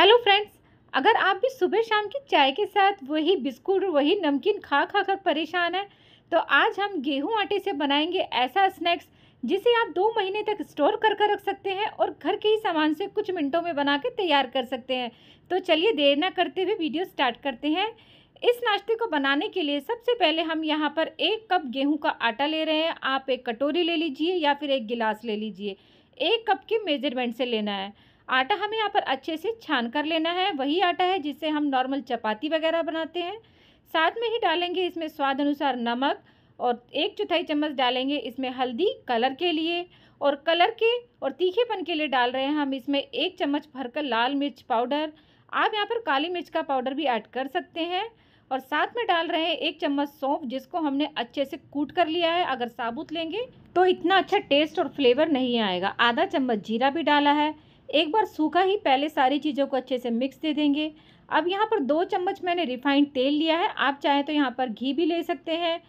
hello friends अगर आप भी सुबह शाम की चाय के साथ वही बिस्कुट वही नमकीन खा खा कर परेशान हैं तो आज हम गेहूं आटे से बनाएंगे ऐसा स्नैक्स जिसे आप दो महीने तक स्टोर कर कर रख सकते हैं और घर के ही सामान से कुछ मिनटों में बना के तैयार कर सकते हैं तो चलिए देर ना करते हुए वीडियो स्टार्ट करते हैं इस नाश्ते को बनाने के लिए सबसे पहले हम यहाँ पर एक कप गेहूं का आटा ले रहे हैं आप एक कटोरी ले लीजिए या फिर एक गिलास ले लीजिए एक कप के मेजरमेंट से लेना है आटा हमें यहाँ पर अच्छे से छान कर लेना है वही आटा है जिससे हम नॉर्मल चपाती वगैरह बनाते हैं साथ में ही डालेंगे इसमें स्वाद अनुसार नमक और एक चौथाई चम्मच डालेंगे इसमें हल्दी कलर के लिए और कलर के और तीखेपन के लिए डाल रहे हैं हम इसमें एक चम्मच भरकर लाल मिर्च पाउडर आप यहाँ पर काली मिर्च का पाउडर भी ऐड कर सकते हैं और साथ में डाल रहे हैं एक चम्मच सौंफ जिसको हमने अच्छे से कूट कर लिया है अगर साबुत लेंगे तो इतना अच्छा टेस्ट और फ्लेवर नहीं आएगा आधा चम्मच जीरा भी डाला है एक बार सूखा ही पहले सारी चीज़ों को अच्छे से मिक्स दे देंगे अब यहाँ पर दो चम्मच मैंने रिफाइंड तेल लिया है आप चाहें तो यहाँ पर घी भी ले सकते हैं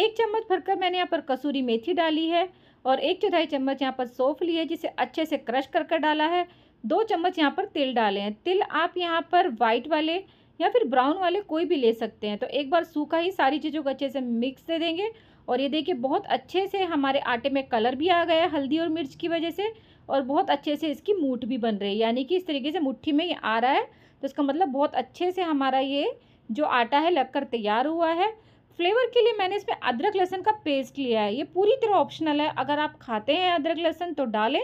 एक चम्मच भरकर मैंने यहाँ पर कसूरी मेथी डाली है और एक चौथाई चम्मच यहाँ पर सौंफ ली है जिसे अच्छे से क्रश कर कर डाला है दो चम्मच यहाँ पर तिल डाले हैं तिल आप यहाँ पर वाइट वाले या फिर ब्राउन वाले कोई भी ले सकते हैं तो एक बार सूखा ही सारी चीज़ों को अच्छे से मिक्स दे देंगे और ये देखिए बहुत अच्छे से हमारे आटे में कलर भी आ गया है हल्दी और मिर्च की वजह से और बहुत अच्छे से इसकी मूठ भी बन रही है यानी कि इस तरीके से मुट्ठी में ये आ रहा है तो इसका मतलब बहुत अच्छे से हमारा ये जो आटा है लगकर तैयार हुआ है फ्लेवर के लिए मैंने इसमें अदरक लहसन का पेस्ट लिया है ये पूरी तरह ऑप्शनल है अगर आप खाते हैं अदरक लहसन तो डालें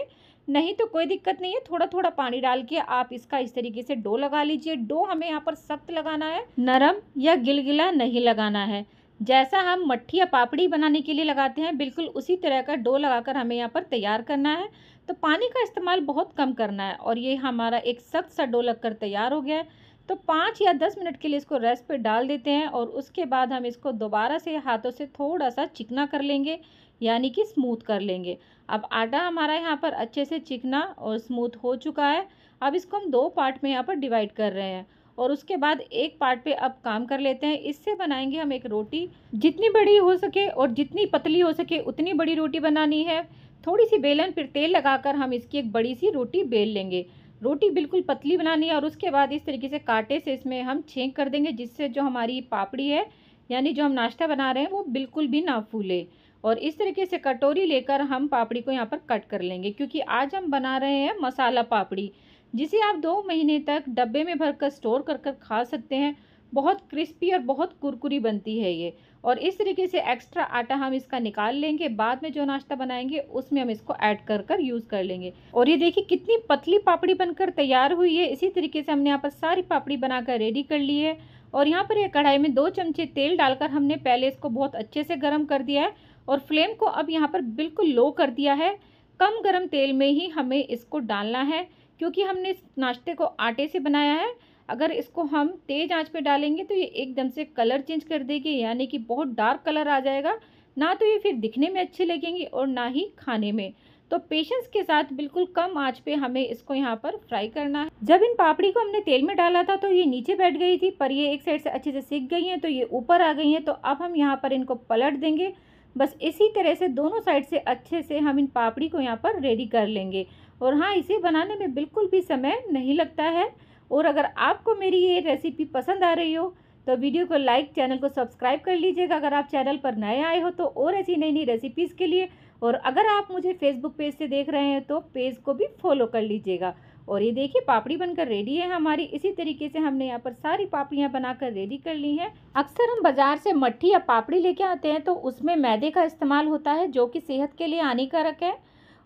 नहीं तो कोई दिक्कत नहीं है थोड़ा थोड़ा पानी डाल के आप इसका इस तरीके से डो लगा लीजिए डो हमें यहाँ पर सख्त लगाना है नरम या गिलगिला नहीं लगाना है जैसा हम मट्ठी या पापड़ी बनाने के लिए लगाते हैं बिल्कुल उसी तरह का डो लगाकर हमें यहाँ पर तैयार करना है तो पानी का इस्तेमाल बहुत कम करना है और ये हमारा एक सख्त सा डो लगकर तैयार हो गया है तो पाँच या दस मिनट के लिए इसको रेस्ट पे डाल देते हैं और उसके बाद हम इसको दोबारा से हाथों से थोड़ा सा चिकना कर लेंगे यानी कि स्मूथ कर लेंगे अब आटा हमारा यहाँ पर अच्छे से चिकना और स्मूथ हो चुका है अब इसको हम दो पार्ट में यहाँ पर डिवाइड कर रहे हैं और उसके बाद एक पार्ट पे अब काम कर लेते हैं इससे बनाएंगे हम एक रोटी जितनी बड़ी हो सके और जितनी पतली हो सके उतनी बड़ी रोटी बनानी है थोड़ी सी बेलन फिर तेल लगाकर हम इसकी एक बड़ी सी रोटी बेल लेंगे रोटी बिल्कुल पतली बनानी है और उसके बाद इस तरीके से कांटे से इसमें हम छेंक कर देंगे जिससे जो हमारी पापड़ी है यानी जो हम नाश्ता बना रहे हैं वो बिल्कुल भी ना फूले और इस तरीके से कटोरी लेकर हम पापड़ी को यहाँ पर कट कर लेंगे क्योंकि आज हम बना रहे हैं मसाला पापड़ी जिसे आप दो महीने तक डब्बे में भरकर स्टोर कर कर खा सकते हैं बहुत क्रिस्पी और बहुत कुरकुरी बनती है ये और इस तरीके से एक्स्ट्रा आटा हम इसका निकाल लेंगे बाद में जो नाश्ता बनाएंगे उसमें हम इसको ऐड कर कर यूज़ कर लेंगे और ये देखिए कितनी पतली पापड़ी बनकर तैयार हुई है इसी तरीके से हमने यहाँ पर सारी पापड़ी बनाकर रेडी कर ली है और यहाँ पर यह कढ़ाई में दो चमचे तेल डालकर हमने पहले इसको बहुत अच्छे से गर्म कर दिया है और फ्लेम को अब यहाँ पर बिल्कुल लो कर दिया है कम गर्म तेल में ही हमें इसको डालना है क्योंकि हमने इस नाश्ते को आटे से बनाया है अगर इसको हम तेज़ आंच पे डालेंगे तो ये एकदम से कलर चेंज कर देगी यानी कि बहुत डार्क कलर आ जाएगा ना तो ये फिर दिखने में अच्छी लगेंगे और ना ही खाने में तो पेशेंस के साथ बिल्कुल कम आंच पे हमें इसको यहाँ पर फ्राई करना है जब इन पापड़ी को हमने तेल में डाला था तो ये नीचे बैठ गई थी पर ये एक साइड से अच्छे से सीख गई हैं तो ये ऊपर आ गई हैं तो अब हम यहाँ पर इनको पलट देंगे बस इसी तरह से दोनों साइड से अच्छे से हम इन पापड़ी को यहाँ पर रेडी कर लेंगे और हाँ इसे बनाने में बिल्कुल भी समय नहीं लगता है और अगर आपको मेरी ये रेसिपी पसंद आ रही हो तो वीडियो को लाइक चैनल को सब्सक्राइब कर लीजिएगा अगर आप चैनल पर नए आए हो तो और ऐसी नई नई रेसिपीज़ के लिए और अगर आप मुझे फेसबुक पेज से देख रहे हैं तो पेज को भी फॉलो कर लीजिएगा और ये देखिए पापड़ी बनकर रेडी है हमारी इसी तरीके से हमने यहाँ पर सारी पापड़ियाँ बनाकर रेडी कर ली हैं अक्सर हम बाज़ार से मट्ठी या पापड़ी लेके आते हैं तो उसमें मैदे का इस्तेमाल होता है जो कि सेहत के लिए हानिकारक है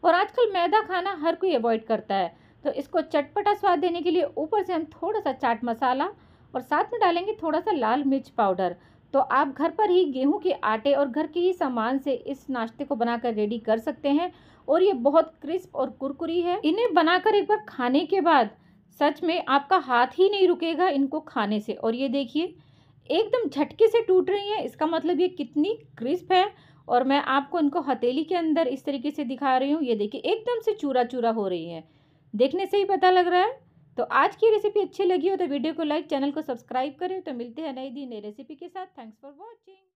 और आजकल मैदा खाना हर कोई अवॉइड करता है तो इसको चटपटा स्वाद देने के लिए ऊपर से हम थोड़ा सा चाट मसाला और साथ में डालेंगे थोड़ा सा लाल मिर्च पाउडर तो आप घर पर ही गेहूं के आटे और घर के ही सामान से इस नाश्ते को बनाकर रेडी कर सकते हैं और ये बहुत क्रिस्प और कुरकुरी है इन्हें बनाकर एक बार खाने के बाद सच में आपका हाथ ही नहीं रुकेगा इनको खाने से और ये देखिए एकदम झटके से टूट रही हैं इसका मतलब ये कितनी क्रिस्प है और मैं आपको इनको हथेली के अंदर इस तरीके से दिखा रही हूँ ये देखिए एकदम से चूरा चूरा हो रही है देखने से ही पता लग रहा है तो आज की रेसिपी अच्छी लगी हो तो वीडियो को लाइक चैनल को सब्सक्राइब करें तो मिलते हैं नई दी नई रेसिपी के साथ थैंक्स फॉर वॉचिंग